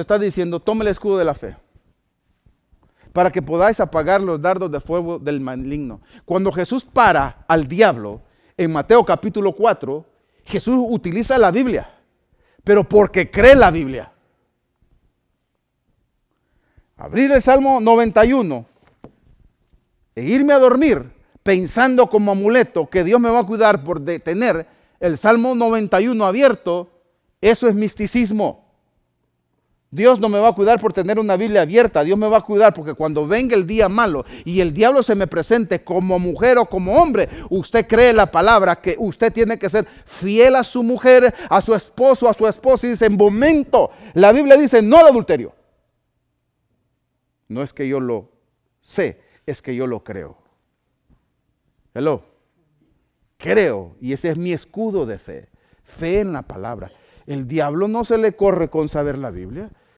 está diciendo, tome el escudo de la fe para que podáis apagar los dardos de fuego del maligno. Cuando Jesús para al diablo en Mateo capítulo 4, Jesús utiliza la Biblia, pero porque cree la Biblia. Abrir el Salmo 91 e irme a dormir pensando como amuleto que Dios me va a cuidar por detener el Salmo 91 abierto, eso es misticismo. Dios no me va a cuidar por tener una Biblia abierta. Dios me va a cuidar porque cuando venga el día malo y el diablo se me presente como mujer o como hombre, usted cree la palabra que usted tiene que ser fiel a su mujer, a su esposo, a su esposa. Y dice, en momento, la Biblia dice, no al adulterio. No es que yo lo sé, es que yo lo creo. Hello. Creo, y ese es mi escudo de fe. Fe en la palabra. El diablo no se le corre con saber la Biblia.